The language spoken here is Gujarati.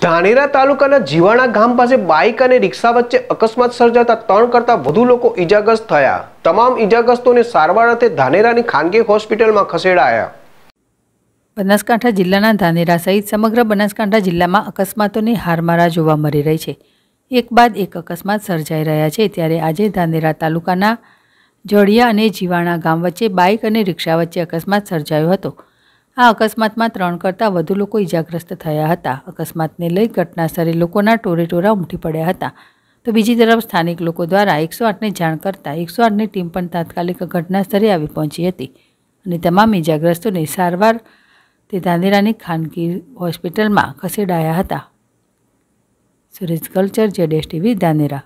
ધાનેરા તાલુકાના જીવાણા ગામ પાસે બાઇક અને રિક્ષા વચ્ચે અકસ્માત સર્જાતા ત્રણ કરતા વધુ લોકો ઈજાગ્રસ્ત થયા તમામ ઈજાગ્રસ્તોને સારવાર અર્થે ધાનેરાની ખાનગી હોસ્પિટલમાં ખસેડાયા બનાસકાંઠા જિલ્લાના ધાનેરા સહિત સમગ્ર બનાસકાંઠા જિલ્લામાં અકસ્માતોની હારમારા જોવા મળી રહી છે એક બાદ એક અકસ્માત સર્જાઈ રહ્યા છે ત્યારે આજે ધાનેરા તાલુકાના જોડિયા અને જીવાણા ગામ વચ્ચે બાઇક અને રિક્ષા વચ્ચે અકસ્માત સર્જાયો હતો આ અકસ્માતમાં ત્રણ કરતાં વધુ લોકો ઇજાગ્રસ્ત થયા હતા અકસ્માતને લઈ ઘટનાસ્થળે લોકોના ટોરેટોરા ઉમટી પડ્યા હતા તો બીજી તરફ સ્થાનિક લોકો દ્વારા એકસો આઠને જાણ કરતાં એકસો આઠની ટીમ પણ તાત્કાલિક ઘટનાસ્થળે આવી પહોંચી હતી અને તમામ ઇજાગ્રસ્તોને સારવાર તે ધાનેરાની ખાનગી હોસ્પિટલમાં ખસેડાયા હતા સુરેશ કલ્ચર જેડેશ ટીવી ધાનેરા